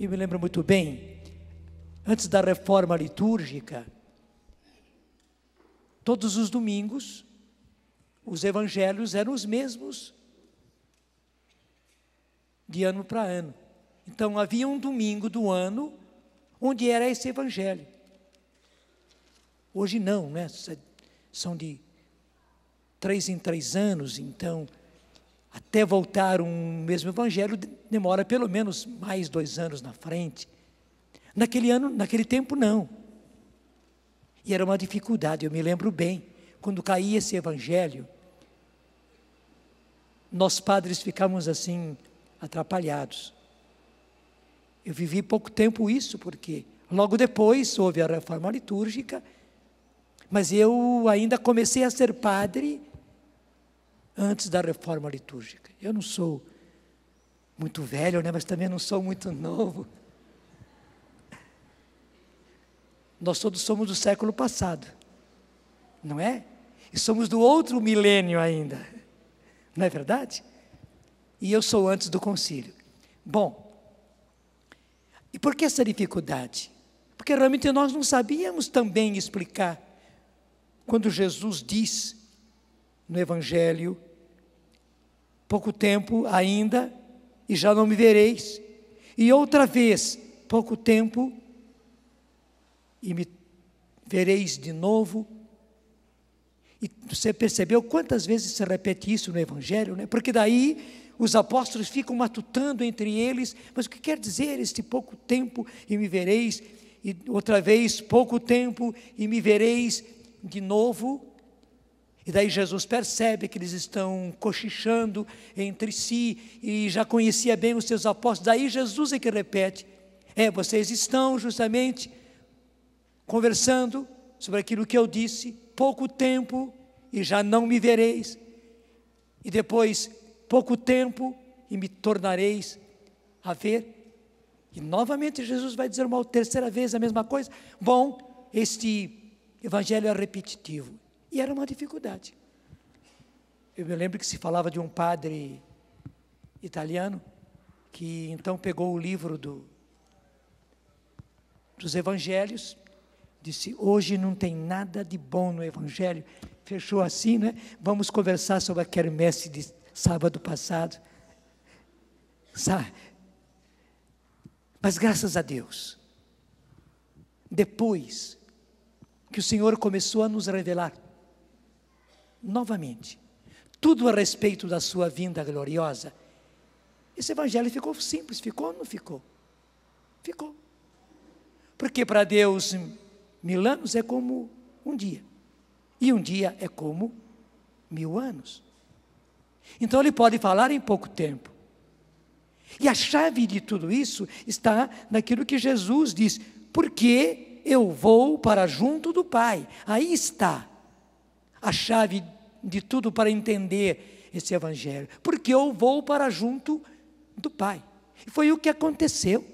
e me lembro muito bem, antes da reforma litúrgica, todos os domingos, os evangelhos eram os mesmos de ano para ano. Então havia um domingo do ano onde era esse evangelho. Hoje não, né? São de três em três anos, então até voltar um mesmo evangelho demora pelo menos mais dois anos na frente. Naquele ano, naquele tempo não. E era uma dificuldade, eu me lembro bem, quando caía esse evangelho, nós padres ficávamos assim atrapalhados. Eu vivi pouco tempo isso, porque logo depois houve a reforma litúrgica, mas eu ainda comecei a ser padre antes da reforma litúrgica. Eu não sou muito velho, né, mas também não sou muito novo. Nós todos somos do século passado, não é? E somos do outro milênio ainda, não é verdade? E eu sou antes do concílio. Bom, e por que essa dificuldade? Porque realmente nós não sabíamos também explicar quando Jesus diz no Evangelho. Pouco tempo ainda, e já não me vereis. E outra vez, pouco tempo, e me vereis de novo. E você percebeu quantas vezes se repete isso no Evangelho, né? Porque daí os apóstolos ficam matutando entre eles, mas o que quer dizer este pouco tempo e me vereis? E outra vez, pouco tempo e me vereis de novo? E daí Jesus percebe que eles estão cochichando entre si e já conhecia bem os seus apóstolos. Daí Jesus é que repete: É, vocês estão justamente conversando sobre aquilo que eu disse, pouco tempo e já não me vereis, e depois pouco tempo e me tornareis a ver. E novamente Jesus vai dizer uma terceira vez a mesma coisa. Bom, este evangelho é repetitivo. E era uma dificuldade. Eu me lembro que se falava de um padre italiano que então pegou o livro do, dos evangelhos, disse: Hoje não tem nada de bom no evangelho. Fechou assim, né? Vamos conversar sobre a quermesse de sábado passado. Mas graças a Deus, depois que o Senhor começou a nos revelar novamente tudo a respeito da sua vinda gloriosa. Esse evangelho ficou simples, ficou ou não ficou? Ficou. Porque para Deus, mil anos é como um dia, e um dia é como mil anos. Então ele pode falar em pouco tempo. E a chave de tudo isso está naquilo que Jesus diz: porque eu vou para junto do Pai. Aí está a chave de tudo para entender esse evangelho, porque eu vou para junto do Pai. E foi o que aconteceu.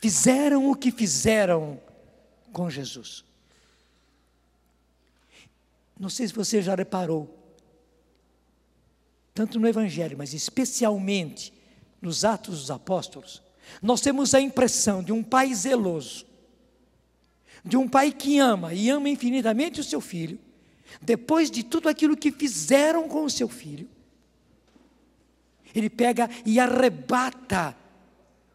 Fizeram o que fizeram com Jesus. Não sei se você já reparou, tanto no Evangelho, mas especialmente nos Atos dos Apóstolos, nós temos a impressão de um pai zeloso de um pai que ama e ama infinitamente o seu filho, depois de tudo aquilo que fizeram com o seu filho, ele pega e arrebata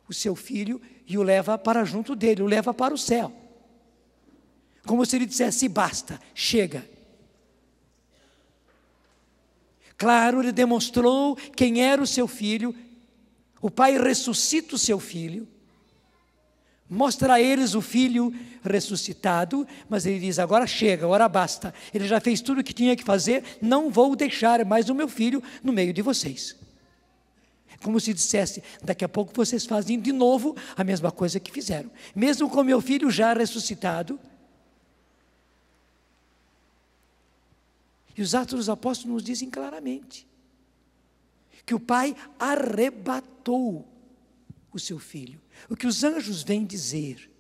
o seu filho e o leva para junto dele, o leva para o céu. Como se ele dissesse: basta, chega. Claro, ele demonstrou quem era o seu filho, o pai ressuscita o seu filho, Mostra a eles o filho ressuscitado, mas ele diz: agora chega, agora basta. Ele já fez tudo o que tinha que fazer, não vou deixar mais o meu filho no meio de vocês. Como se dissesse: daqui a pouco vocês fazem de novo a mesma coisa que fizeram, mesmo com meu filho já ressuscitado. E os Atos dos Apóstolos nos dizem claramente que o Pai arrebatou o seu filho. O que os anjos vêm dizer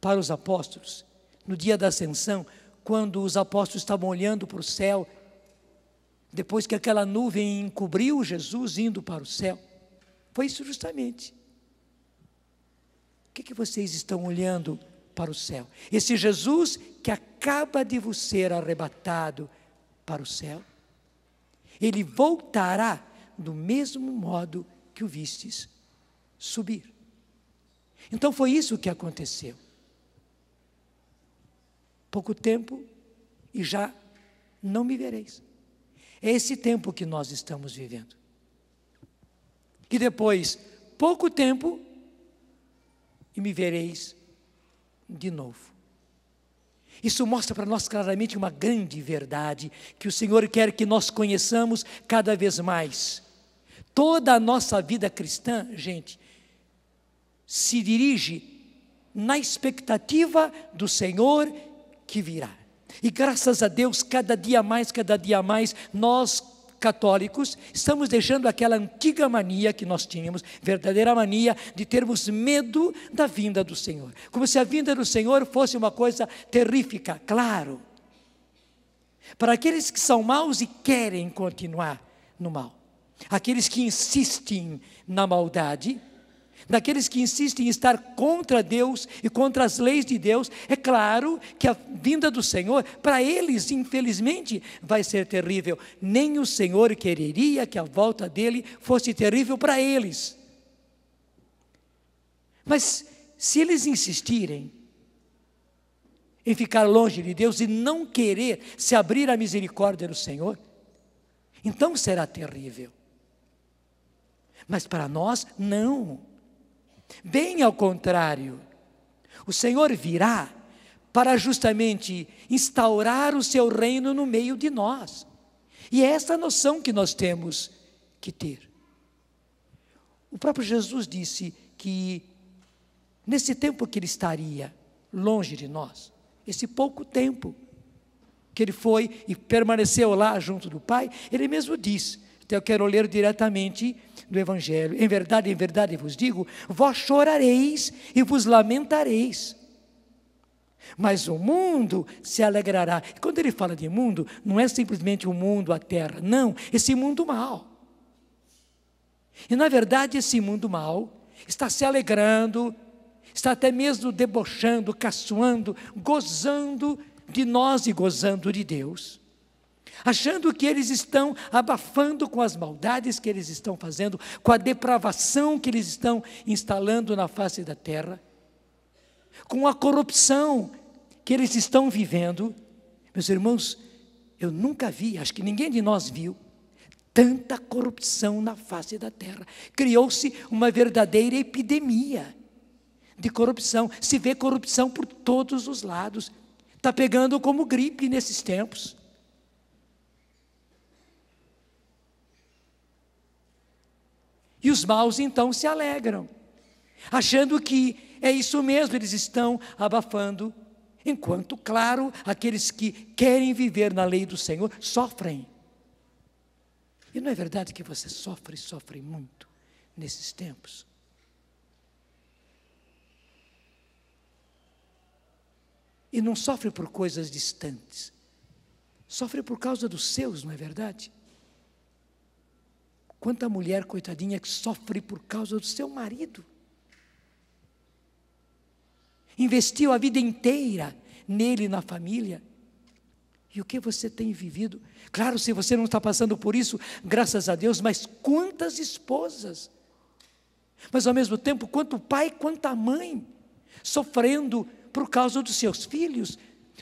para os apóstolos no dia da ascensão, quando os apóstolos estavam olhando para o céu, depois que aquela nuvem encobriu Jesus indo para o céu, foi isso justamente. O que, que vocês estão olhando para o céu? Esse Jesus que acaba de vos ser arrebatado para o céu, ele voltará do mesmo modo que o vistes subir. Então foi isso que aconteceu. Pouco tempo e já não me vereis. É esse tempo que nós estamos vivendo. Que depois, pouco tempo, e me vereis de novo. Isso mostra para nós claramente uma grande verdade que o Senhor quer que nós conheçamos cada vez mais. Toda a nossa vida cristã, gente, se dirige na expectativa do Senhor que virá. E graças a Deus, cada dia mais, cada dia mais, nós católicos estamos deixando aquela antiga mania que nós tínhamos, verdadeira mania de termos medo da vinda do Senhor. Como se a vinda do Senhor fosse uma coisa terrífica, claro. Para aqueles que são maus e querem continuar no mal, aqueles que insistem na maldade, daqueles que insistem em estar contra Deus e contra as leis de Deus, é claro que a vinda do Senhor, para eles, infelizmente, vai ser terrível. Nem o Senhor quereria que a volta dele fosse terrível para eles. Mas se eles insistirem em ficar longe de Deus e não querer se abrir à misericórdia do Senhor, então será terrível. Mas para nós, não. Bem ao contrário, o Senhor virá para justamente instaurar o seu reino no meio de nós. E é essa noção que nós temos que ter. O próprio Jesus disse que nesse tempo que ele estaria longe de nós, esse pouco tempo que ele foi e permaneceu lá junto do Pai, ele mesmo diz, Então eu quero ler diretamente do Evangelho. Em verdade, em verdade vos digo: vós chorareis e vos lamentareis. Mas o mundo se alegrará. quando ele fala de mundo, não é simplesmente o mundo, a terra, não, esse mundo mal. E na verdade, esse mundo mal está se alegrando, está até mesmo debochando, caçoando, gozando de nós e gozando de Deus achando que eles estão abafando com as maldades que eles estão fazendo, com a depravação que eles estão instalando na face da terra, com a corrupção que eles estão vivendo. Meus irmãos, eu nunca vi, acho que ninguém de nós viu, tanta corrupção na face da terra. Criou-se uma verdadeira epidemia de corrupção. Se vê corrupção por todos os lados. Está pegando como gripe nesses tempos. E os maus então se alegram, achando que é isso mesmo, eles estão abafando, enquanto, claro, aqueles que querem viver na lei do Senhor sofrem. E não é verdade que você sofre, sofre muito nesses tempos? E não sofre por coisas distantes, sofre por causa dos seus, não é verdade? Quanta mulher, coitadinha, que sofre por causa do seu marido. Investiu a vida inteira nele, na família. E o que você tem vivido? Claro, se você não está passando por isso, graças a Deus, mas quantas esposas, mas ao mesmo tempo, quanto pai, quanta mãe, sofrendo por causa dos seus filhos,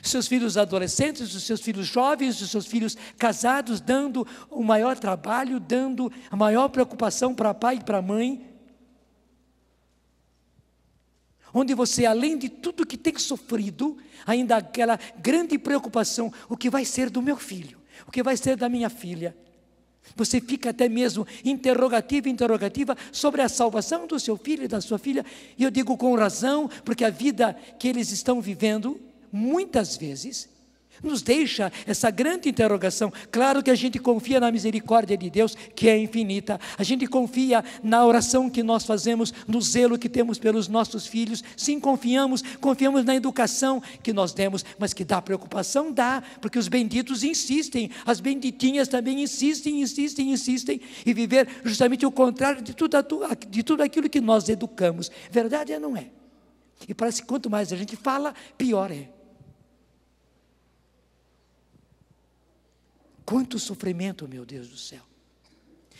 seus filhos adolescentes, os seus filhos jovens, os seus filhos casados, dando o maior trabalho, dando a maior preocupação para pai e para mãe. Onde você, além de tudo que tem sofrido, ainda aquela grande preocupação: o que vai ser do meu filho? O que vai ser da minha filha? Você fica até mesmo interrogativa, interrogativa sobre a salvação do seu filho e da sua filha. E eu digo com razão, porque a vida que eles estão vivendo muitas vezes, nos deixa essa grande interrogação. Claro que a gente confia na misericórdia de Deus, que é infinita. A gente confia na oração que nós fazemos, no zelo que temos pelos nossos filhos. Sim, confiamos, confiamos na educação que nós demos, mas que dá preocupação? Dá, porque os benditos insistem, as benditinhas também insistem, insistem, insistem, e viver justamente o contrário de tudo, de tudo aquilo que nós educamos. Verdade é não é? E parece que quanto mais a gente fala, pior é. Quanto sofrimento, meu Deus do céu.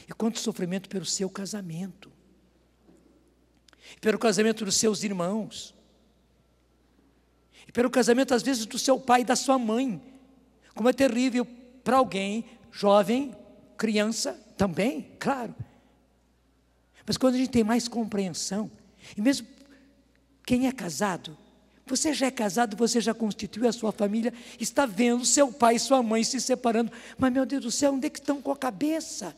E quanto sofrimento pelo seu casamento, pelo casamento dos seus irmãos, e pelo casamento, às vezes, do seu pai e da sua mãe. Como é terrível para alguém, jovem, criança também, claro. Mas quando a gente tem mais compreensão, e mesmo quem é casado, você já é casado, você já constituiu a sua família, está vendo seu pai e sua mãe se separando. Mas, meu Deus do céu, onde é que estão com a cabeça?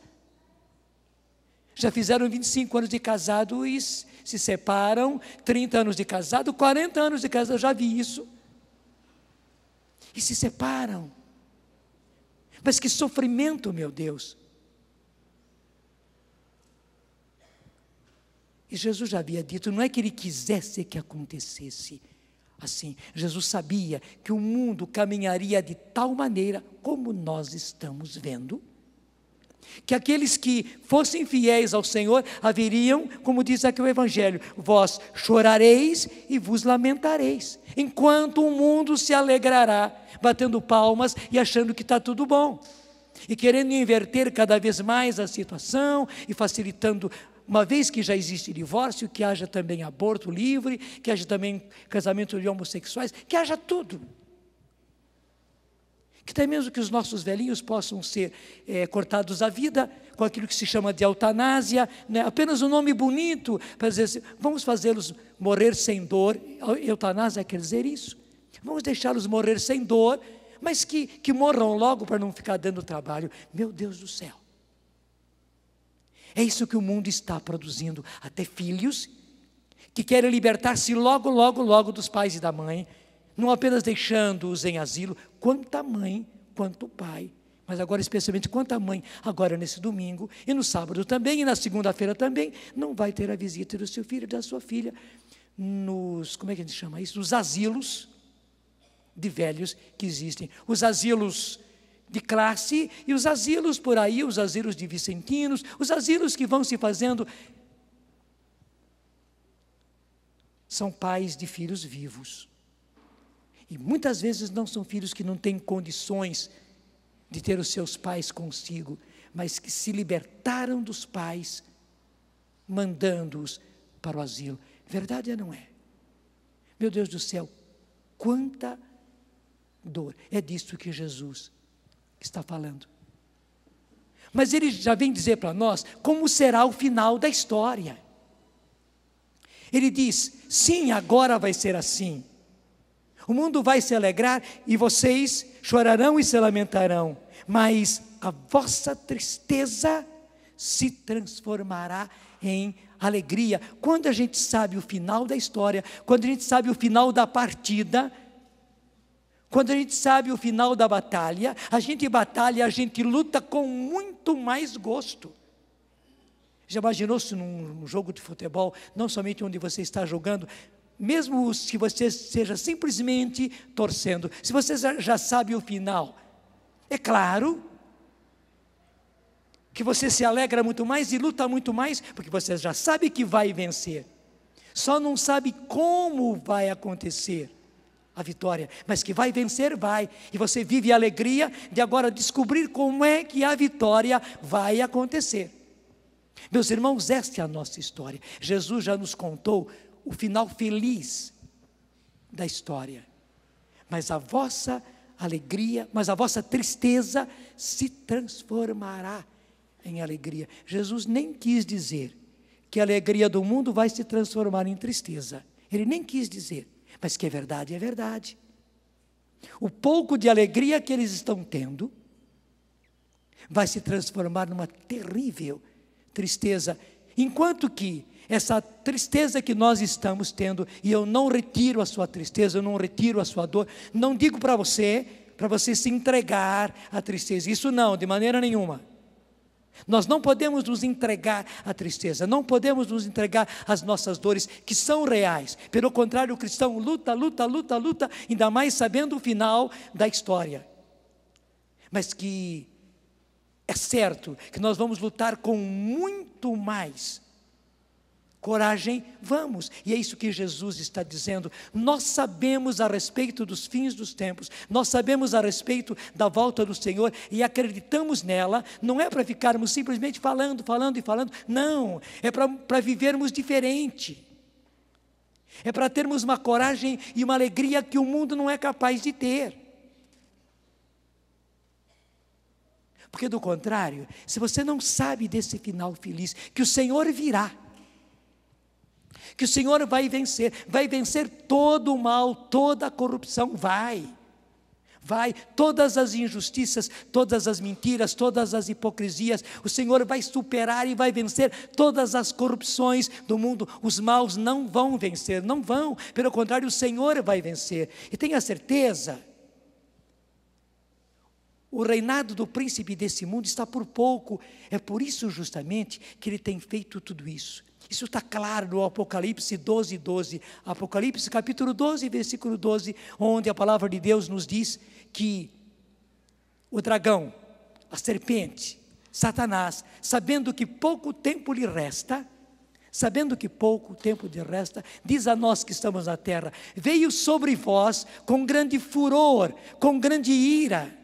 Já fizeram 25 anos de casado e se separam, 30 anos de casado, 40 anos de casado, já vi isso. E se separam. Mas que sofrimento, meu Deus. E Jesus já havia dito, não é que ele quisesse que acontecesse, assim. Jesus sabia que o mundo caminharia de tal maneira como nós estamos vendo. Que aqueles que fossem fiéis ao Senhor haveriam, como diz aqui o Evangelho, vós chorareis e vos lamentareis, enquanto o mundo se alegrará, batendo palmas e achando que está tudo bom e querendo inverter cada vez mais a situação e facilitando uma vez que já existe divórcio, que haja também aborto livre, que haja também casamento de homossexuais, que haja tudo. Que até mesmo que os nossos velhinhos possam ser é, cortados à vida, com aquilo que se chama de eutanásia, né? apenas um nome bonito para dizer assim, vamos fazê-los morrer sem dor. Eutanásia quer dizer isso. Vamos deixá-los morrer sem dor, mas que, que morram logo para não ficar dando trabalho. Meu Deus do céu. É isso que o mundo está produzindo, até filhos que querem libertar-se logo, logo, logo dos pais e da mãe, não apenas deixando-os em asilo, quanto a mãe, quanto o pai mas agora especialmente quanto a mãe, agora nesse domingo, e no sábado também, e na segunda-feira também, não vai ter a visita do seu filho e da sua filha nos, como é que a gente chama isso? Nos asilos de velhos que existem. Os asilos de classe e os asilos por aí, os asilos de vicentinos, os asilos que vão se fazendo. São pais de filhos vivos. E muitas vezes não são filhos que não têm condições de ter os seus pais consigo, mas que se libertaram dos pais, mandando-os para o asilo. Verdade ou não é? Meu Deus do céu, quanta dor. É disso que Jesus está falando. Mas ele já vem dizer para nós como será o final da história. Ele diz: sim, agora vai ser assim. O mundo vai se alegrar e vocês chorarão e se lamentarão, mas a vossa tristeza se transformará em alegria. Quando a gente sabe o final da história, quando a gente sabe o final da partida, quando a gente sabe o final da batalha, a gente batalha, a gente luta com muito mais gosto. Já imaginou se num jogo de futebol, não somente onde você está jogando, mesmo se você seja simplesmente torcendo, se você já sabe o final, é claro que você se alegra muito mais e luta muito mais, porque você já sabe que vai vencer, só não sabe como vai acontecer a vitória, mas que vai vencer, vai. E você vive a alegria de agora descobrir como é que a vitória vai acontecer. Meus irmãos, esta é a nossa história. Jesus já nos contou o final feliz da história. Mas a vossa alegria, mas a vossa tristeza se transformará em alegria. Jesus nem quis dizer que a alegria do mundo vai se transformar em tristeza. Ele nem quis dizer. Mas que é verdade, é verdade. O pouco de alegria que eles estão tendo vai se transformar numa terrível tristeza, enquanto que essa tristeza que nós estamos tendo, e eu não retiro a sua tristeza, eu não retiro a sua dor, não digo para você, para você se entregar à tristeza, isso não, de maneira nenhuma. Nós não podemos nos entregar à tristeza, não podemos nos entregar às nossas dores, que são reais. Pelo contrário, o cristão luta, luta, luta, luta, ainda mais sabendo o final da história. Mas que é certo que nós vamos lutar com muito mais coragem, vamos. E é isso que Jesus está dizendo. Nós sabemos a respeito dos fins dos tempos, nós sabemos a respeito da volta do Senhor e acreditamos nela, não é para ficarmos simplesmente falando, falando e falando, não, é para vivermos diferente. É para termos uma coragem e uma alegria que o mundo não é capaz de ter. Porque, do contrário, se você não sabe desse final feliz, que o Senhor virá, que o Senhor vai vencer, vai vencer todo o mal, toda a corrupção, vai. Vai, todas as injustiças, todas as mentiras, todas as hipocrisias, o Senhor vai superar e vai vencer todas as corrupções do mundo. Os maus não vão vencer, não vão, pelo contrário, o Senhor vai vencer. E tenha certeza, o reinado do príncipe desse mundo está por pouco. É por isso, justamente, que ele tem feito tudo isso isso está claro no Apocalipse 12, 12. Apocalipse capítulo 12, versículo 12, onde a palavra de Deus nos diz que o dragão, a serpente, Satanás, sabendo que pouco tempo lhe resta, sabendo que pouco tempo lhe resta, diz a nós que estamos na terra: veio sobre vós com grande furor, com grande ira.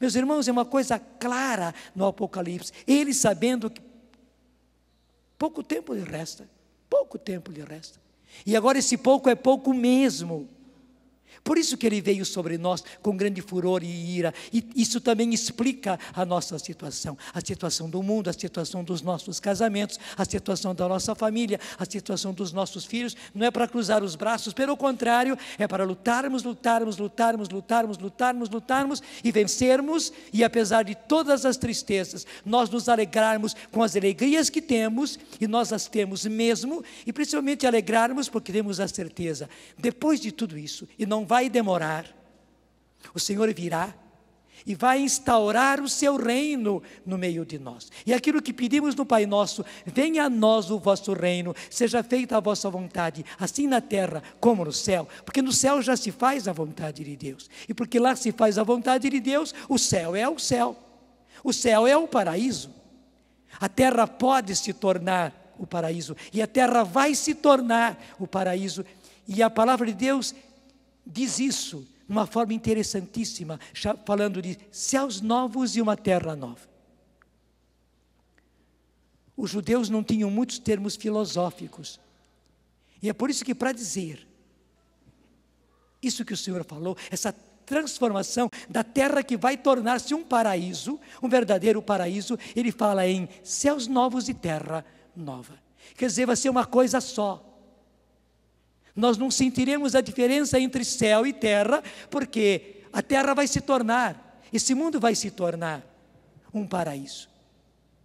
Meus irmãos, é uma coisa clara no Apocalipse. Ele sabendo que Pouco tempo lhe resta. Pouco tempo lhe resta. E agora esse pouco é pouco mesmo. Por isso que ele veio sobre nós com grande furor e ira. E isso também explica a nossa situação, a situação do mundo, a situação dos nossos casamentos, a situação da nossa família, a situação dos nossos filhos. Não é para cruzar os braços, pelo contrário, é para lutarmos, lutarmos, lutarmos, lutarmos, lutarmos, lutarmos e vencermos. E apesar de todas as tristezas, nós nos alegrarmos com as alegrias que temos e nós as temos mesmo e principalmente alegrarmos porque temos a certeza, depois de tudo isso, e não vai demorar. O Senhor virá e vai instaurar o seu reino no meio de nós. E aquilo que pedimos no Pai Nosso, venha a nós o vosso reino, seja feita a vossa vontade, assim na terra como no céu, porque no céu já se faz a vontade de Deus. E porque lá se faz a vontade de Deus, o céu é o céu. O céu é o paraíso. A terra pode se tornar o paraíso e a terra vai se tornar o paraíso. E a palavra de Deus diz isso de uma forma interessantíssima, falando de céus novos e uma terra nova. Os judeus não tinham muitos termos filosóficos. E é por isso que, para dizer isso que o Senhor falou, essa transformação da terra que vai tornar-se um paraíso, um verdadeiro paraíso, ele fala em céus novos e terra nova. Quer dizer, vai ser uma coisa só. Nós não sentiremos a diferença entre céu e terra, porque a terra vai se tornar, esse mundo vai se tornar um paraíso.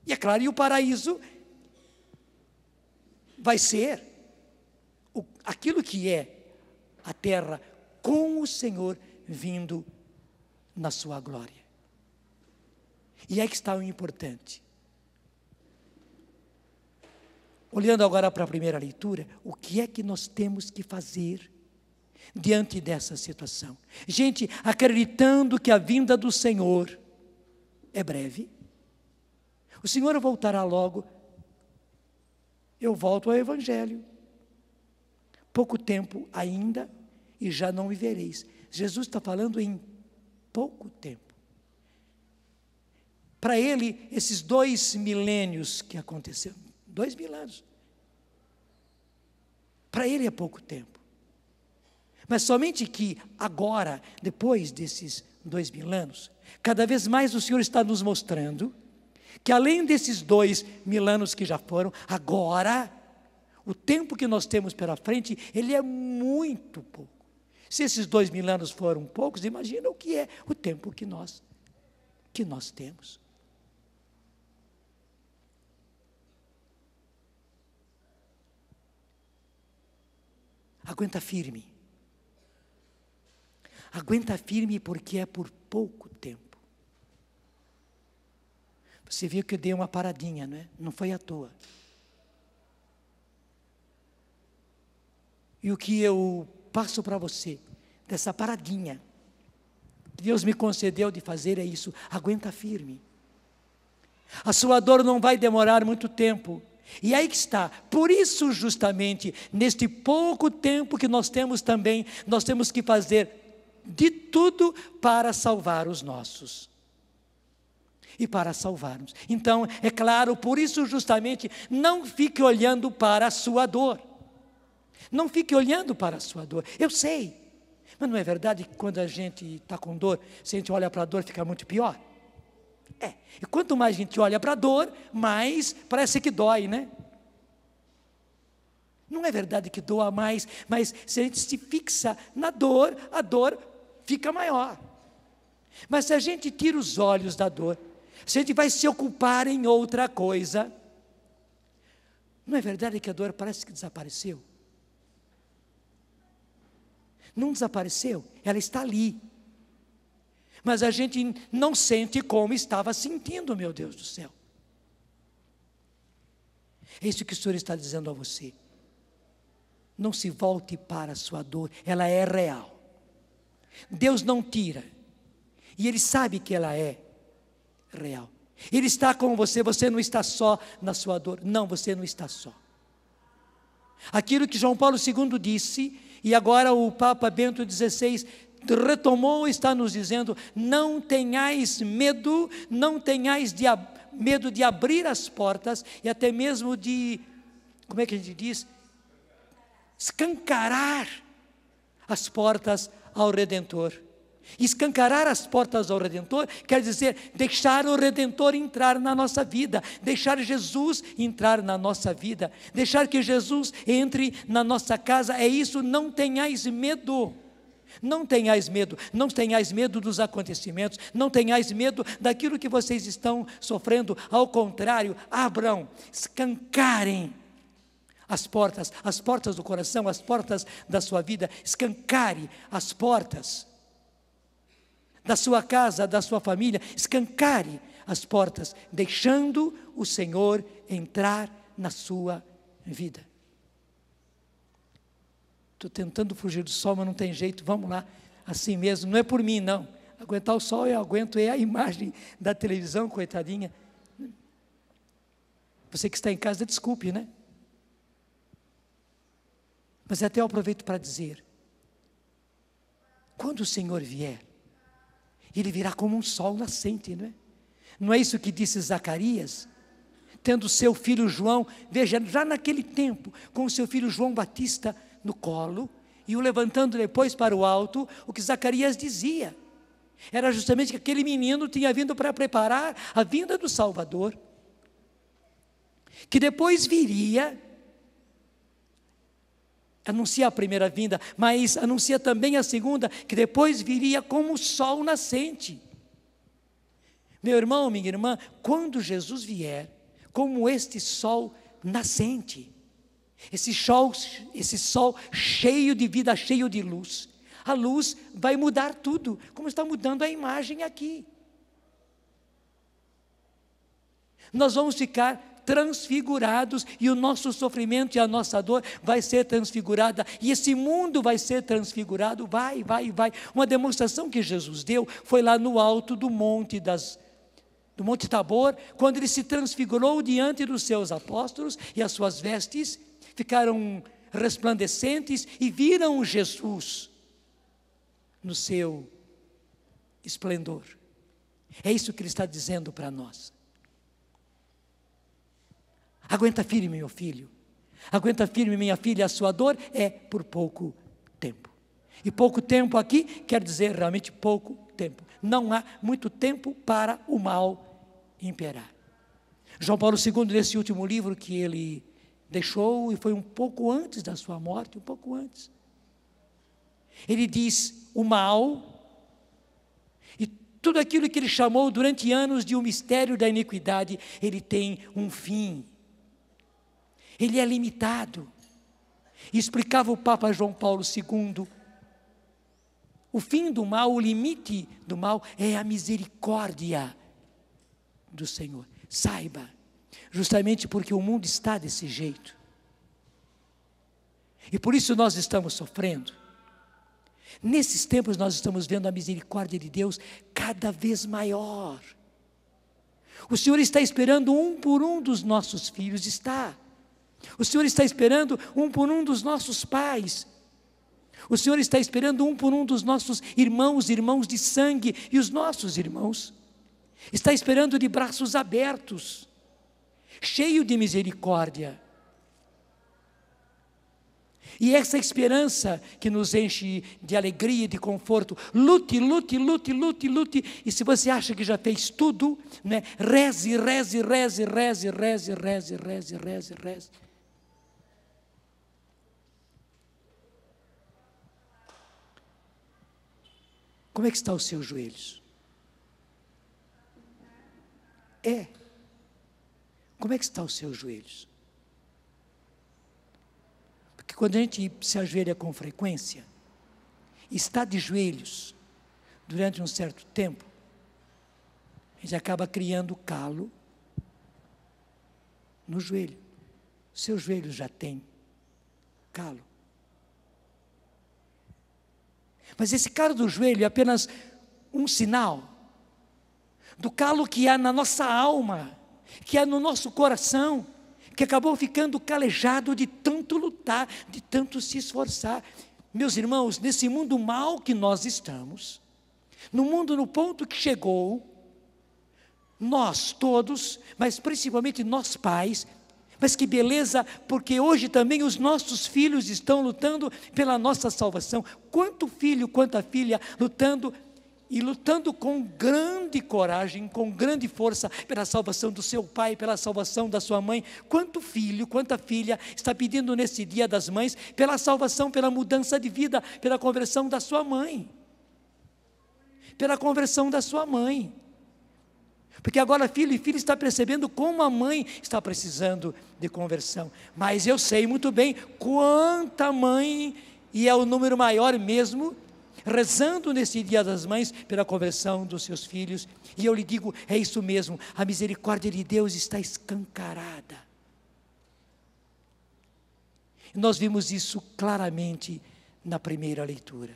E é claro, e o paraíso vai ser aquilo que é a terra com o Senhor vindo na sua glória. E é que está o importante. Olhando agora para a primeira leitura, o que é que nós temos que fazer diante dessa situação? Gente, acreditando que a vinda do Senhor é breve, o Senhor voltará logo, eu volto ao Evangelho. Pouco tempo ainda e já não me vereis. Jesus está falando em pouco tempo. Para ele, esses dois milênios que aconteceram, Dois mil anos. Para ele é pouco tempo. Mas somente que agora, depois desses dois mil anos, cada vez mais o Senhor está nos mostrando que além desses dois mil anos que já foram, agora, o tempo que nós temos pela frente, ele é muito pouco. Se esses dois mil anos foram poucos, imagina o que é o tempo que nós, que nós temos. Aguenta firme. Aguenta firme porque é por pouco tempo. Você viu que eu dei uma paradinha, não é? Não foi à toa. E o que eu passo para você, dessa paradinha, que Deus me concedeu de fazer é isso: aguenta firme. A sua dor não vai demorar muito tempo, e aí que está. Por isso, justamente, neste pouco tempo que nós temos também, nós temos que fazer de tudo para salvar os nossos. E para salvarmos. Então, é claro, por isso, justamente, não fique olhando para a sua dor. Não fique olhando para a sua dor. Eu sei. Mas não é verdade que quando a gente está com dor, se a gente olha para a dor, fica muito pior? É. E quanto mais a gente olha para a dor, mais parece que dói, né? Não é verdade que doa mais, mas se a gente se fixa na dor, a dor fica maior. Mas se a gente tira os olhos da dor, se a gente vai se ocupar em outra coisa, não é verdade que a dor parece que desapareceu? Não desapareceu, ela está ali mas a gente não sente como estava sentindo, meu Deus do céu. É isso que o Senhor está dizendo a você. Não se volte para a sua dor, ela é real. Deus não tira, e Ele sabe que ela é real. Ele está com você, você não está só na sua dor. Não, você não está só. Aquilo que João Paulo II disse, e agora o Papa Bento XVI retomou, está nos dizendo: não tenhais medo, não tenhais de medo de abrir as portas e até mesmo de, como é que a gente diz? Escancarar as portas ao Redentor. Escancarar as portas ao Redentor quer dizer deixar o Redentor entrar na nossa vida, deixar Jesus entrar na nossa vida, deixar que Jesus entre na nossa casa. É isso, não tenhais medo. Não tenhais medo, não tenhais medo dos acontecimentos, não tenhais medo daquilo que vocês estão sofrendo. Ao contrário, abram, escancarem as portas, as portas do coração, as portas da sua vida, escancare as portas da sua casa, da sua família, escancare as portas, deixando o Senhor entrar na sua vida. Estou tentando fugir do sol, mas não tem jeito, vamos lá, assim mesmo. Não é por mim, não. Aguentar o sol eu aguento, é a imagem da televisão, coitadinha. Você que está em casa, desculpe, né? Mas até eu aproveito para dizer: quando o Senhor vier, ele virá como um sol nascente, não é? Não é isso que disse Zacarias? Tendo seu filho João, veja, já naquele tempo, com seu filho João Batista, no colo e o levantando depois para o alto, o que Zacarias dizia. Era justamente que aquele menino tinha vindo para preparar a vinda do Salvador, que depois viria, anuncia a primeira vinda, mas anuncia também a segunda, que depois viria como o sol nascente. Meu irmão, minha irmã, quando Jesus vier, como este sol nascente, esse sol, esse sol cheio de vida, cheio de luz. A luz vai mudar tudo, como está mudando a imagem aqui. Nós vamos ficar transfigurados e o nosso sofrimento e a nossa dor vai ser transfigurada e esse mundo vai ser transfigurado, vai, vai, vai. Uma demonstração que Jesus deu foi lá no alto do monte das do Monte Tabor, quando ele se transfigurou diante dos seus apóstolos e as suas vestes ficaram resplandecentes e viram Jesus no seu esplendor. É isso que ele está dizendo para nós. Aguenta firme, meu filho. Aguenta firme, minha filha, a sua dor é por pouco tempo. E pouco tempo aqui quer dizer realmente pouco tempo. Não há muito tempo para o mal imperar. João Paulo II, nesse último livro que ele deixou e foi um pouco antes da sua morte, um pouco antes. Ele diz o mal e tudo aquilo que ele chamou durante anos de um mistério da iniquidade, ele tem um fim. Ele é limitado. Explicava o Papa João Paulo II. O fim do mal, o limite do mal é a misericórdia do Senhor. Saiba, justamente porque o mundo está desse jeito. E por isso nós estamos sofrendo. Nesses tempos nós estamos vendo a misericórdia de Deus cada vez maior. O Senhor está esperando um por um dos nossos filhos, está. O Senhor está esperando um por um dos nossos pais. O Senhor está esperando um por um dos nossos irmãos, irmãos de sangue e os nossos irmãos. Está esperando de braços abertos cheio de misericórdia. E essa esperança que nos enche de alegria e de conforto. Lute, lute, lute, lute, lute. E se você acha que já fez tudo, né? reze, reze, reze, reze, reze, reze, reze, reze, reze. Como é que estão os seus joelhos? É. Como é que estão os seus joelhos? Porque quando a gente se ajoelha com frequência, está de joelhos durante um certo tempo, a gente acaba criando calo no joelho. Seu joelho já tem calo. Mas esse calo do joelho é apenas um sinal do calo que há na nossa alma que é no nosso coração, que acabou ficando calejado de tanto lutar, de tanto se esforçar. Meus irmãos, nesse mundo mal que nós estamos, no mundo no ponto que chegou, nós todos, mas principalmente nós pais, mas que beleza, porque hoje também os nossos filhos estão lutando pela nossa salvação. Quanto filho, quanta filha lutando e lutando com grande coragem, com grande força pela salvação do seu pai, pela salvação da sua mãe. Quanto filho, quanta filha está pedindo nesse dia das mães pela salvação, pela mudança de vida, pela conversão da sua mãe? Pela conversão da sua mãe. Porque agora filho e filha está percebendo como a mãe está precisando de conversão. Mas eu sei muito bem quanta mãe, e é o número maior mesmo, rezando nesse Dia das Mães pela conversão dos seus filhos. E eu lhe digo: é isso mesmo, a misericórdia de Deus está escancarada. Nós vimos isso claramente na primeira leitura.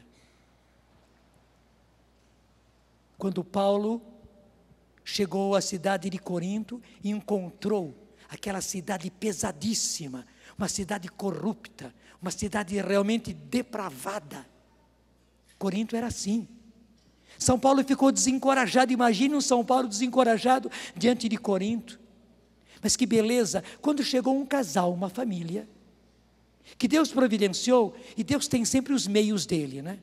Quando Paulo chegou à cidade de Corinto e encontrou aquela cidade pesadíssima, uma cidade corrupta, uma cidade realmente depravada Corinto era assim. São Paulo ficou desencorajado. Imagine um São Paulo desencorajado diante de Corinto. Mas que beleza! Quando chegou um casal, uma família, que Deus providenciou, e Deus tem sempre os meios dele, né?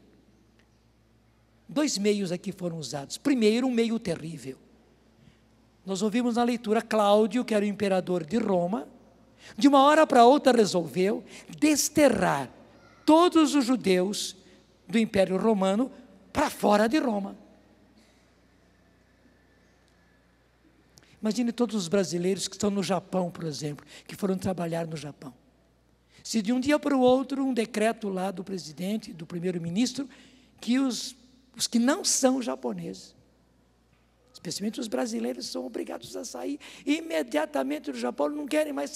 Dois meios aqui foram usados. Primeiro, um meio terrível. Nós ouvimos na leitura Cláudio, que era o imperador de Roma, de uma hora para outra resolveu desterrar todos os judeus do Império Romano para fora de Roma. Imagine todos os brasileiros que estão no Japão, por exemplo, que foram trabalhar no Japão. Se de um dia para o outro, um decreto lá do presidente, do primeiro-ministro, que os, os que não são japoneses Especialmente os brasileiros são obrigados a sair imediatamente do Japão, não querem mais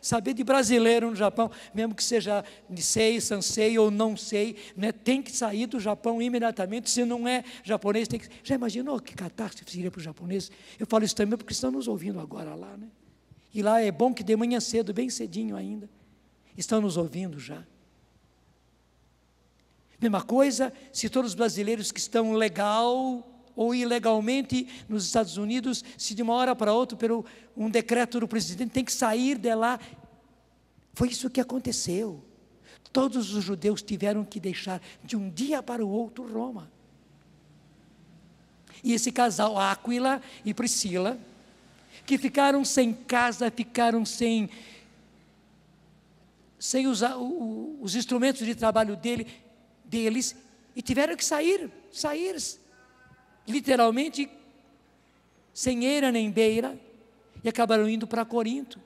saber de brasileiro no Japão, mesmo que seja sei, sansei ou não sei, né? tem que sair do Japão imediatamente, se não é japonês, tem que. Já imaginou que catástrofe seria para os japoneses? Eu falo isso também porque estão nos ouvindo agora lá, né? E lá é bom que de manhã cedo, bem cedinho ainda, estão nos ouvindo já. Mesma coisa, se todos os brasileiros que estão legal, ou ilegalmente nos Estados Unidos, se de uma hora para outra, por um decreto do presidente, tem que sair de lá. Foi isso que aconteceu. Todos os judeus tiveram que deixar de um dia para o outro Roma. E esse casal, Áquila e Priscila, que ficaram sem casa, ficaram sem, sem os, os instrumentos de trabalho dele, deles, e tiveram que sair, sair, literalmente sem eira nem beira, e acabaram indo para Corinto.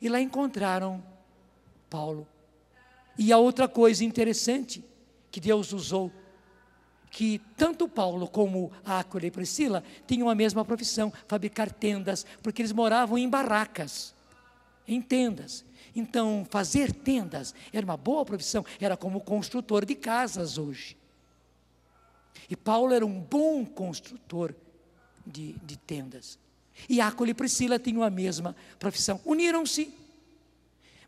E lá encontraram Paulo. E a outra coisa interessante que Deus usou, que tanto Paulo como Áquila e Priscila tinham a mesma profissão, fabricar tendas, porque eles moravam em barracas, em tendas. Então, fazer tendas era uma boa profissão, era como construtor de casas hoje. E Paulo era um bom construtor de, de tendas. E Áculo e Priscila tinham a mesma profissão. Uniram-se.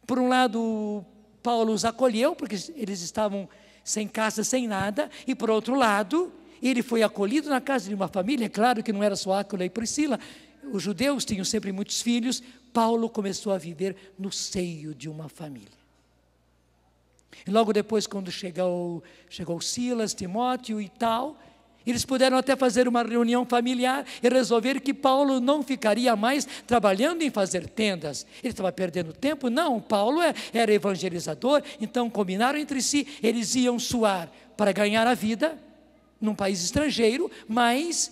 Por um lado, Paulo os acolheu, porque eles estavam sem casa, sem nada. E por outro lado, ele foi acolhido na casa de uma família. Claro que não era só Áculo e Priscila. Os judeus tinham sempre muitos filhos. Paulo começou a viver no seio de uma família. E logo depois, quando chegou, chegou Silas, Timóteo e tal, eles puderam até fazer uma reunião familiar e resolver que Paulo não ficaria mais trabalhando em fazer tendas. Ele estava perdendo tempo? Não, Paulo é, era evangelizador, então combinaram entre si, eles iam suar para ganhar a vida num país estrangeiro, mas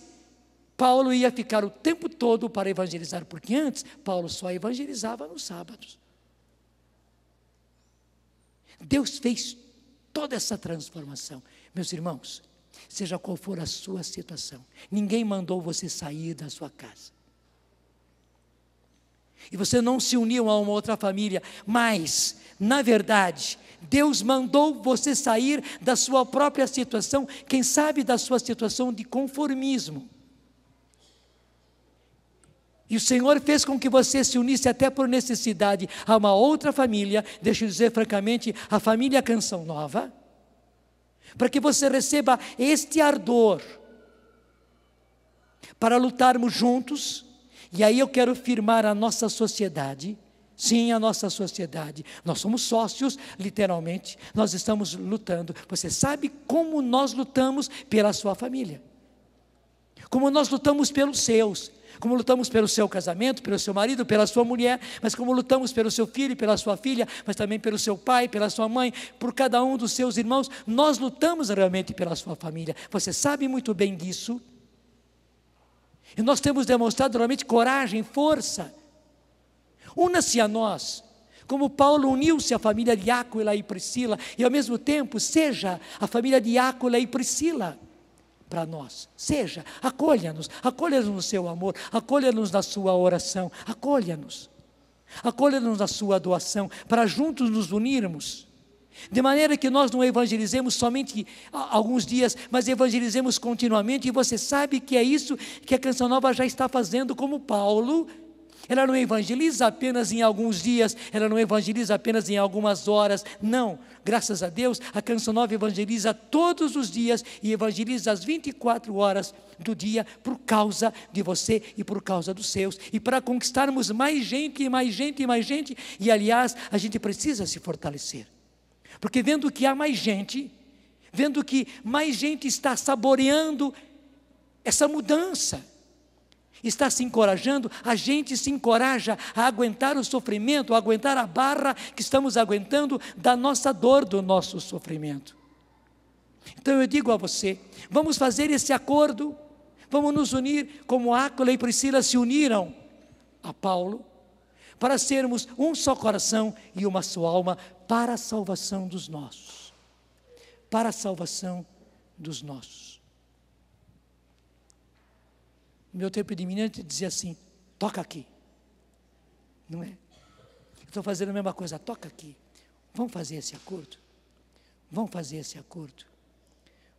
Paulo ia ficar o tempo todo para evangelizar, porque antes Paulo só evangelizava nos sábados. Deus fez toda essa transformação. Meus irmãos, seja qual for a sua situação, ninguém mandou você sair da sua casa. E você não se uniu a uma outra família, mas, na verdade, Deus mandou você sair da sua própria situação, quem sabe da sua situação de conformismo. E o Senhor fez com que você se unisse até por necessidade a uma outra família, deixa eu dizer francamente, a família Canção Nova, para que você receba este ardor para lutarmos juntos. E aí eu quero firmar a nossa sociedade. Sim, a nossa sociedade. Nós somos sócios, literalmente. Nós estamos lutando. Você sabe como nós lutamos pela sua família? Como nós lutamos pelos seus? como lutamos pelo seu casamento, pelo seu marido, pela sua mulher, mas como lutamos pelo seu filho, pela sua filha, mas também pelo seu pai, pela sua mãe, por cada um dos seus irmãos, nós lutamos realmente pela sua família. Você sabe muito bem disso. E nós temos demonstrado realmente coragem, força. Una-se a nós, como Paulo uniu-se à família de Áquila e Priscila, e ao mesmo tempo seja a família de Áquila e Priscila para nós. Seja, acolha-nos, acolha-nos no seu amor, acolha-nos na sua oração, acolha-nos. Acolha-nos na sua doação, para juntos nos unirmos. De maneira que nós não evangelizemos somente alguns dias, mas evangelizemos continuamente, e você sabe que é isso que a Canção Nova já está fazendo, como Paulo ela não evangeliza apenas em alguns dias, ela não evangeliza apenas em algumas horas. Não, graças a Deus, a Canção Nova evangeliza todos os dias e evangeliza as 24 horas do dia por causa de você e por causa dos seus. E para conquistarmos mais gente e mais gente e mais gente, e aliás, a gente precisa se fortalecer. Porque vendo que há mais gente, vendo que mais gente está saboreando essa mudança, está se encorajando, a gente se encoraja a aguentar o sofrimento, a aguentar a barra que estamos aguentando da nossa dor, do nosso sofrimento. Então eu digo a você: vamos fazer esse acordo, vamos nos unir, como Áquila e Priscila se uniram a Paulo, para sermos um só coração e uma só alma para a salvação dos nossos. Para a salvação dos nossos meu tempo iminente dizia assim: toca aqui. Não é? Estou fazendo a mesma coisa, toca aqui. Vamos fazer esse acordo? Vamos fazer esse acordo?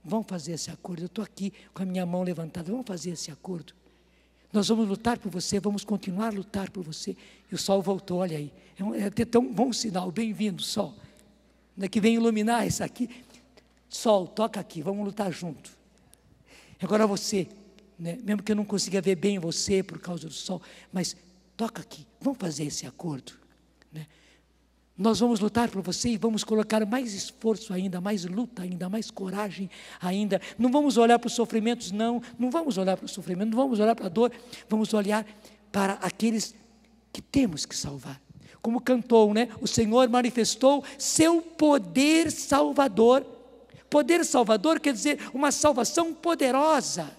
Vamos fazer esse acordo. Eu estou aqui com a minha mão levantada. Vamos fazer esse acordo. Nós vamos lutar por você, vamos continuar a lutar por você. E o sol voltou, olha aí. É, ter até tão bom sinal. Bem-vindo, sol. Que vem iluminar isso aqui. Sol, toca aqui, vamos lutar junto. Agora você, né? mesmo que eu não consiga ver bem você por causa do sol, mas toca aqui, vamos fazer esse acordo. Né? Nós vamos lutar por você e vamos colocar mais esforço ainda, mais luta ainda, mais coragem ainda. Não vamos olhar para os sofrimentos, não. Não vamos olhar para o sofrimento, não vamos olhar para a dor. Vamos olhar para aqueles que temos que salvar. Como cantou, né? O Senhor manifestou seu poder salvador. Poder salvador quer dizer uma salvação poderosa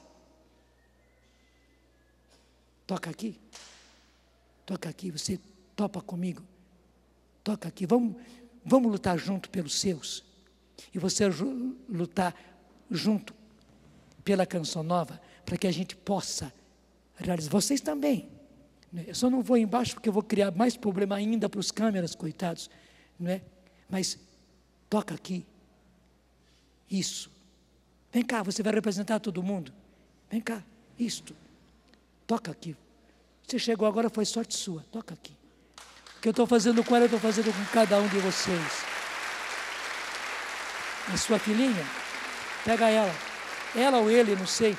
Toca aqui. Toca aqui, você topa comigo. Toca aqui, vamos, vamos lutar junto pelos seus. E você lutar junto pela canção nova, para que a gente possa realizar. Vocês também. Né? Eu só não vou embaixo porque eu vou criar mais problema ainda para os câmeras, coitados. Não é? Mas toca aqui. Isso. Vem cá, você vai representar todo mundo. Vem cá, isto. Toca aqui. Você chegou agora, foi sorte sua. Toca aqui. O que eu estou fazendo com ela, eu estou fazendo com cada um de vocês. A sua filhinha, pega ela. Ela ou ele, não sei.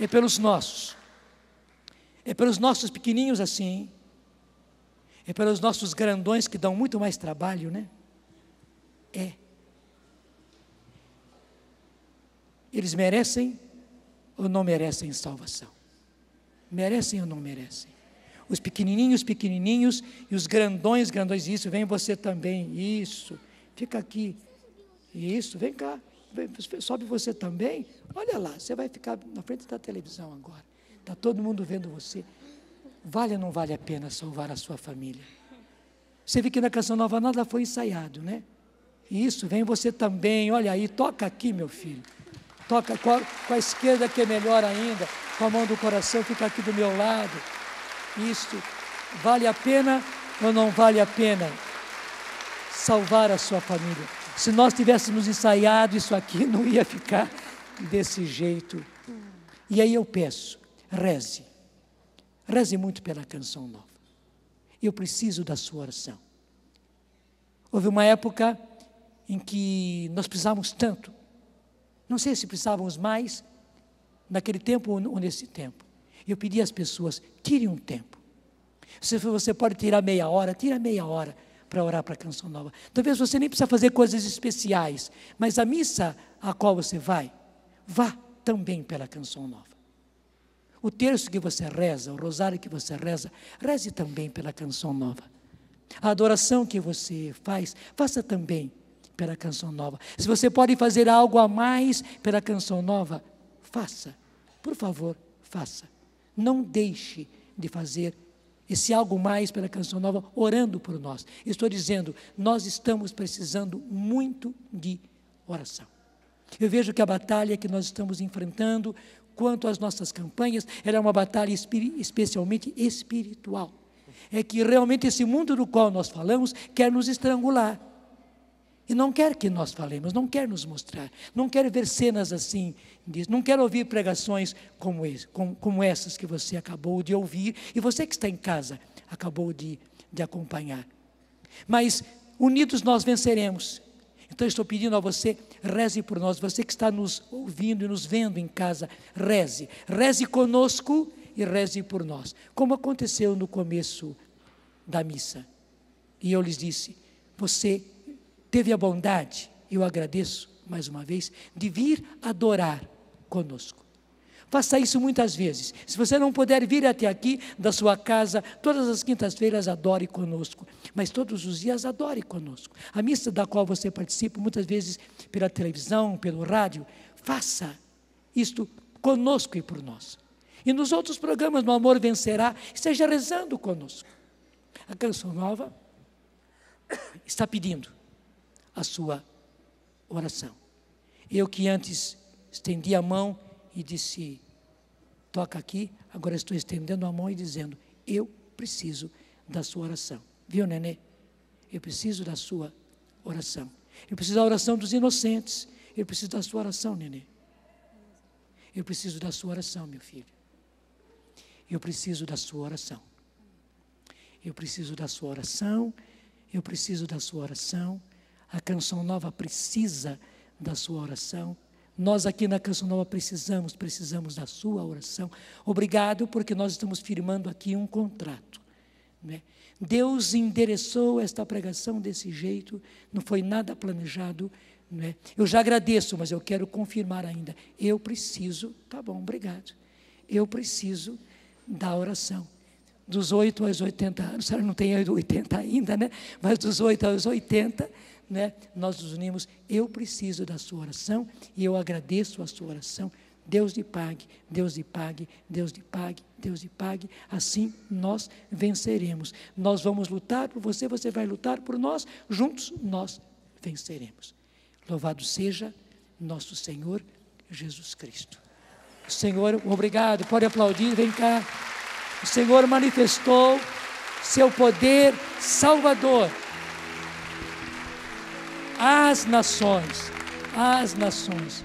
É pelos nossos. É pelos nossos pequeninhos assim. É pelos nossos grandões que dão muito mais trabalho, né? É. Eles merecem ou não merecem salvação? Merecem ou não merecem? Os pequenininhos, pequenininhos e os grandões, grandões, isso, vem você também, isso, fica aqui, isso, vem cá, vem, sobe você também, olha lá, você vai ficar na frente da televisão agora, está todo mundo vendo você. Vale ou não vale a pena salvar a sua família? Você vê que na Canção Nova nada foi ensaiado, né? Isso, vem você também, olha aí, toca aqui, meu filho toca com a, com a esquerda que é melhor ainda, com a mão do coração fica aqui do meu lado. Isto vale a pena ou não vale a pena salvar a sua família? Se nós tivéssemos ensaiado isso aqui, não ia ficar desse jeito. E aí eu peço, reze. Reze muito pela canção nova. Eu preciso da sua oração. Houve uma época em que nós precisávamos tanto não sei se precisávamos mais naquele tempo ou nesse tempo. Eu pedi às pessoas, tirem um tempo. Se você pode tirar meia hora, tira meia hora para orar para a canção nova. Talvez você nem precisa fazer coisas especiais, mas a missa a qual você vai, vá também pela canção nova. O terço que você reza, o rosário que você reza, reze também pela canção nova. A adoração que você faz, faça também pela canção nova. Se você pode fazer algo a mais pela canção nova, faça. Por favor, faça. Não deixe de fazer esse algo mais pela canção nova, orando por nós. Estou dizendo, nós estamos precisando muito de oração. Eu vejo que a batalha que nós estamos enfrentando quanto às nossas campanhas, ela é uma batalha espir especialmente espiritual. É que realmente esse mundo do qual nós falamos quer nos estrangular. E não quer que nós falemos, não quer nos mostrar, não quer ver cenas assim, não quer ouvir pregações como, esse, como, como essas que você acabou de ouvir e você que está em casa acabou de, de acompanhar. Mas unidos nós venceremos. Então estou pedindo a você, reze por nós, você que está nos ouvindo e nos vendo em casa, reze. Reze conosco e reze por nós. Como aconteceu no começo da missa. E eu lhes disse: você teve a bondade, eu agradeço mais uma vez, de vir adorar conosco. Faça isso muitas vezes. Se você não puder vir até aqui da sua casa, todas as quintas-feiras adore conosco. Mas todos os dias adore conosco. A missa da qual você participa, muitas vezes pela televisão, pelo rádio, faça isto conosco e por nós. E nos outros programas, No Amor Vencerá, esteja rezando conosco. A Canção Nova está pedindo a sua oração. Eu que antes estendi a mão e disse: toca aqui, agora estou estendendo a mão e dizendo: eu preciso da sua oração. Viu, nenê? Eu preciso da sua oração. Eu preciso da oração dos inocentes. Eu preciso da sua oração, nenê. Eu preciso da sua oração, meu filho. Eu preciso da sua oração. Eu preciso da sua oração. Eu preciso da sua oração. A canção nova precisa da sua oração. Nós aqui na Canção Nova precisamos, precisamos da sua oração. Obrigado, porque nós estamos firmando aqui um contrato. Né? Deus endereçou esta pregação desse jeito, não foi nada planejado. Né? Eu já agradeço, mas eu quero confirmar ainda. Eu preciso, tá bom, obrigado. Eu preciso da oração. Dos 8 aos 80 anos, a senhora não tem 80 ainda, né? Mas dos 8 aos 80, né, nós nos unimos. Eu preciso da sua oração e eu agradeço a sua oração. Deus lhe pague, Deus lhe pague, Deus lhe pague, Deus lhe pague. Assim nós venceremos. Nós vamos lutar por você, você vai lutar por nós, juntos nós venceremos. Louvado seja nosso Senhor Jesus Cristo. Senhor, obrigado, pode aplaudir, vem cá. O Senhor manifestou seu poder salvador as nações, as nações.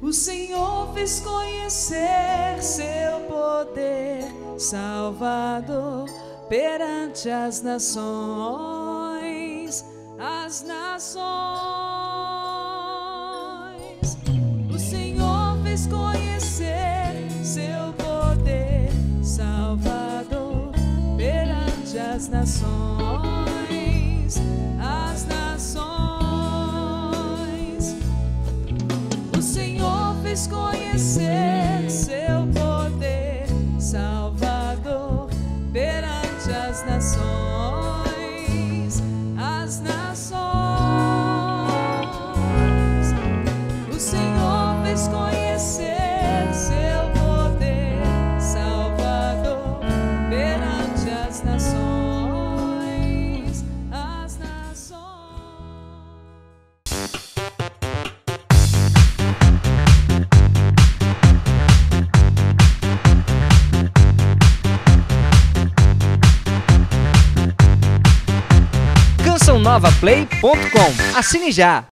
O Senhor fez conhecer seu poder salvador perante as nações, as nações. O Senhor fez conhecer seu poder salvador perante as nações, as escolha. play.com. Assine já!